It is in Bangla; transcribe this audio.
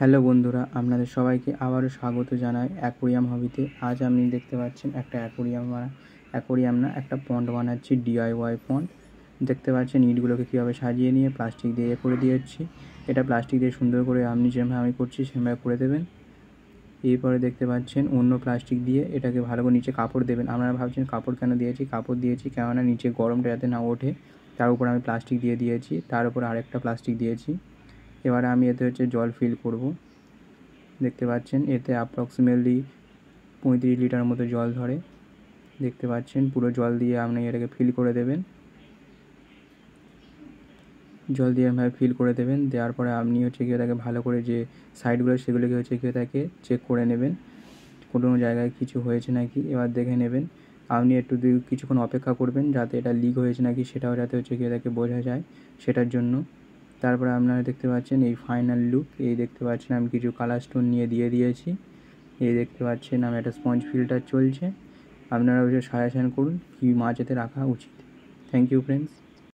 হ্যালো বন্ধুরা আপনাদের সবাইকে আবারও স্বাগত জানাই অ্যাকোরিয়াম হবিতে আজ আপনি দেখতে পাচ্ছেন একটা অ্যাকোরিয়াম বানা অ্যাকোরিয়াম না একটা পন্ড বানাচ্ছি ডিআইওয়াই পন্ড দেখতে পাচ্ছেন ইটগুলোকে কীভাবে সাজিয়ে নিয়ে প্লাস্টিক দিয়ে করে দিয়েছি এটা প্লাস্টিক দিয়ে সুন্দর করে আপনি যেভাবে আমি করছি সেভাবে করে দেবেন এরপরে দেখতে পাচ্ছেন অন্য প্লাস্টিক দিয়ে এটাকে ভালো করে নিচে কাপড় দেবেন আপনারা ভাবছেন কাপড় কেন দিয়েছি কাপড় দিয়েছি কেননা নিচে গরমটা যাতে না ওঠে তার উপর আমি প্লাস্টিক দিয়ে দিয়েছি তার উপর আরেকটা প্লাস্টিক দিয়েছি এবারে আমি এতে হচ্ছে জল ফিল করব দেখতে পাচ্ছেন এতে অ্যাপ্রক্সিমেটলি পঁয়ত্রিশ লিটার মতো জল ধরে দেখতে পাচ্ছেন পুরো জল দিয়ে আপনি এটাকে ফিল করে দেবেন জল দিয়ে এভাবে ফিল করে দেবেন দেওয়ার পরে আপনি হচ্ছে কেউ তাকে ভালো করে যে সাইডগুলো সেগুলোকে হচ্ছে কেউ তাকে চেক করে নেবেন কোনো জায়গায় কিছু হয়েছে নাকি এবার দেখে নেবেন আপনি একটু কিছুক্ষণ অপেক্ষা করবেন যাতে এটা লিক হয়েছে নাকি সেটাও যাতে হচ্ছে কেউ তাকে বোঝা যায় সেটার জন্য তারপরে আপনারা দেখতে পাচ্ছেন এই ফাইনাল লুক এই দেখতে পাচ্ছেন আমি কিছু কালার স্টোন নিয়ে দিয়ে দিয়েছি এই দেখতে পাচ্ছেন আমি একটা স্পঞ্জ ফিল্টার চলছে আপনারা ওই সাজেশান করুন কী মাছ এতে রাখা উচিত থ্যাংক ইউ ফ্রেন্ডস